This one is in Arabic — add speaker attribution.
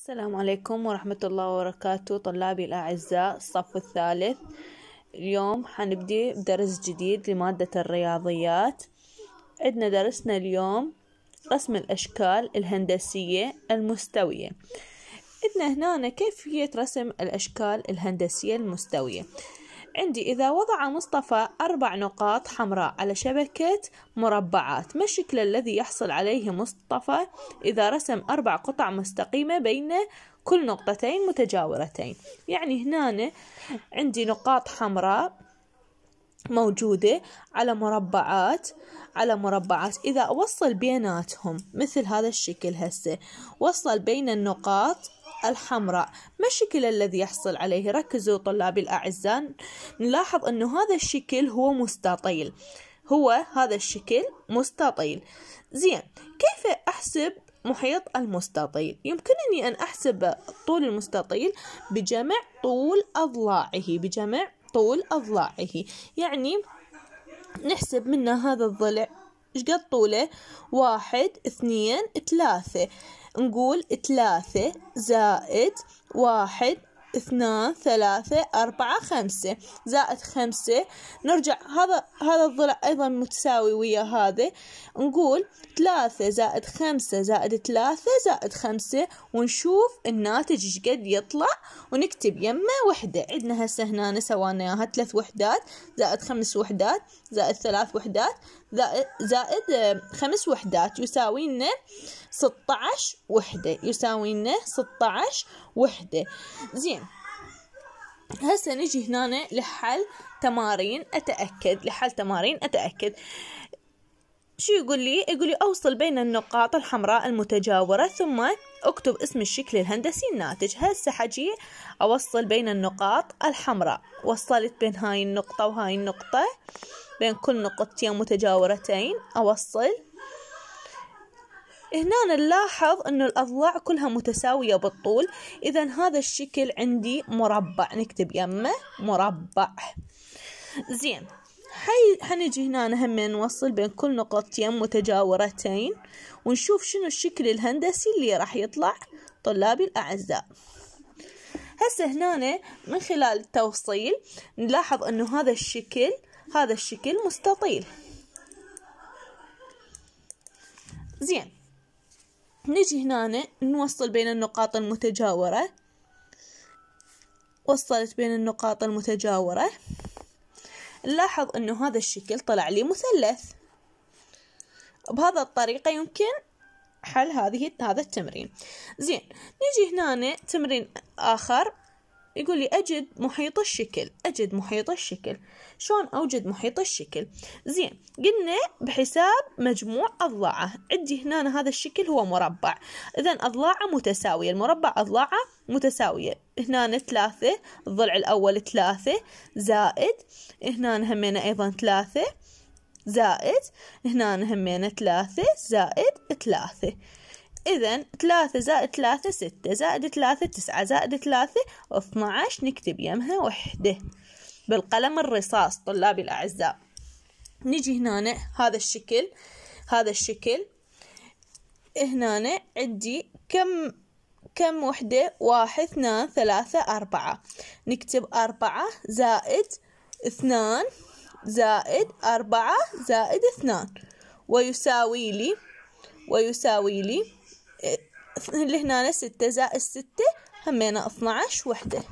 Speaker 1: السلام عليكم ورحمة الله وبركاته طلابي الأعزاء الصف الثالث اليوم حنبدي بدرس جديد لمادة الرياضيات عندنا درسنا اليوم رسم الأشكال الهندسية المستوية عندنا هنا كيفية رسم الأشكال الهندسية المستوية عندي إذا وضع مصطفى أربع نقاط حمراء على شبكة مربعات ما الشكل الذي يحصل عليه مصطفى إذا رسم أربع قطع مستقيمة بين كل نقطتين متجاورتين يعني هنا عندي نقاط حمراء موجودة على مربعات على مربعات إذا أوصل بيناتهم مثل هذا الشكل هسه وصل بين النقاط الحمراء ما الشكل الذي يحصل عليه ركزوا طلابي الأعزاء نلاحظ أنه هذا الشكل هو مستطيل هو هذا الشكل مستطيل زين كيف أحسب محيط المستطيل يمكنني أن أحسب طول المستطيل بجمع طول أضلاعه بجمع طول أضلاعه يعني نحسب منه هذا الضلع إيش قد طوله واحد اثنين ثلاثة نقول ثلاثة زائد واحد اثنان ثلاثة أربعة خمسة زائد خمسة نرجع هذا هذا الضلع أيضا متساوي ويا هذا نقول ثلاثة زائد خمسة زائد ثلاثة زائد خمسة ونشوف الناتج ايش قد يطلع ونكتب يمه وحدة عندنا هسه هنا سوانا اياها ثلاث وحدات زائد خمس وحدات زائد ثلاث وحدات زائد آه، خمس وحدات يساوي لنا 16 وحدة يساوي لنا 16 وحدة زين هسه نجي هنا لحل تمارين أتأكد لحل تمارين أتأكد شو يقول لي يقول لي أوصل بين النقاط الحمراء المتجاورة ثم أكتب اسم الشكل الهندسي الناتج هسه حجي أوصل بين النقاط الحمراء وصلت بين هاي النقطة وهاي النقطة بين كل نقطتين متجاورتين أوصل هنا نلاحظ أن الأضلاع كلها متساوية بالطول إذا هذا الشكل عندي مربع نكتب يمه مربع زين حي حنجي هنا هم نوصل بين كل نقطتين متجاورتين ونشوف شنو الشكل الهندسي اللي راح يطلع طلابي الأعزاء هسه هنا من خلال التوصيل نلاحظ أنه هذا الشكل هذا الشكل مستطيل زين نجي هنا نوصل بين النقاط المتجاورة وصلت بين النقاط المتجاورة نلاحظ أنه هذا الشكل طلع لي مثلث بهذا الطريقة يمكن حل هذه هذا التمرين زين نيجي هنا تمرين آخر يقول لي أجد محيط الشكل أجد محيط الشكل شلون أوجد محيط الشكل زين قلنا بحساب مجموع أضلاعه عندي هنا هذا الشكل هو مربع إذا أضلاعه متساوية المربع أضلاعه متساوية هنا ثلاثة الضلع الأول ثلاثة زائد هنا همينا أيضا ثلاثة زائد هنا همينا ثلاثة زائد ثلاثة إذا ثلاثة زائد ثلاثة ستة زائد ثلاثة تسعة زائد ثلاثة اثنا عشر نكتب يمها وحدة بالقلم الرصاص طلابي الأعزاء نجي هنا هذا الشكل هذا الشكل هنا عندي كم كم وحدة واحد اثنان ثلاثة أربعة نكتب أربعة زائد اثنان زائد أربعة زائد اثنان ويساوي لي ويساوي لي اللي هنا ستة زائد ستة همينا اثنا عشر وحدة